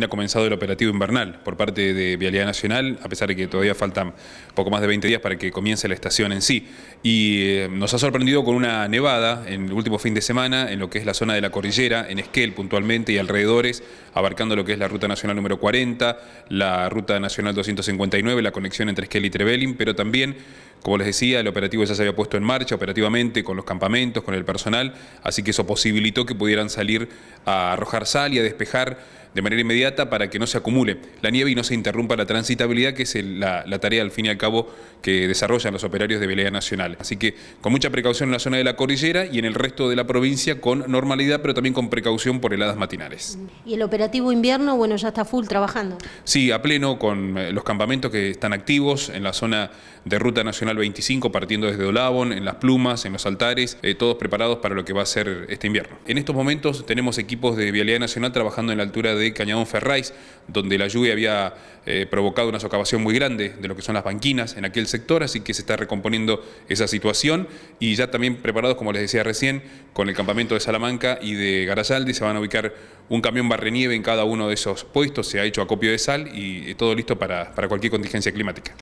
Ha comenzado el operativo invernal por parte de Vialidad Nacional, a pesar de que todavía faltan poco más de 20 días para que comience la estación en sí. Y eh, nos ha sorprendido con una nevada en el último fin de semana en lo que es la zona de la cordillera, en Esquel puntualmente y alrededores, abarcando lo que es la Ruta Nacional número 40, la Ruta Nacional 259, la conexión entre Esquel y Trevelin, pero también como les decía, el operativo ya se había puesto en marcha operativamente con los campamentos, con el personal, así que eso posibilitó que pudieran salir a arrojar sal y a despejar de manera inmediata para que no se acumule la nieve y no se interrumpa la transitabilidad, que es la, tarea al fin y al cabo que desarrollan los operarios de Velea Nacional. Así que con mucha precaución en la zona de la cordillera y en el resto de la provincia con normalidad, pero también con precaución por heladas matinales. ¿Y el operativo invierno, bueno, ya está full trabajando? Sí, a pleno con eh, los campamentos que están activos en la zona de Ruta Nacional al 25, partiendo desde Olabon, en Las Plumas, en Los Altares, eh, todos preparados para lo que va a ser este invierno. En estos momentos tenemos equipos de Vialidad Nacional trabajando en la altura de Cañadón Ferrais, donde la lluvia había eh, provocado una socavación muy grande de lo que son las banquinas en aquel sector, así que se está recomponiendo esa situación y ya también preparados, como les decía recién, con el campamento de Salamanca y de Garasaldi, se van a ubicar un camión barrenieve en cada uno de esos puestos, se ha hecho acopio de sal y eh, todo listo para cualquier contingencia climática.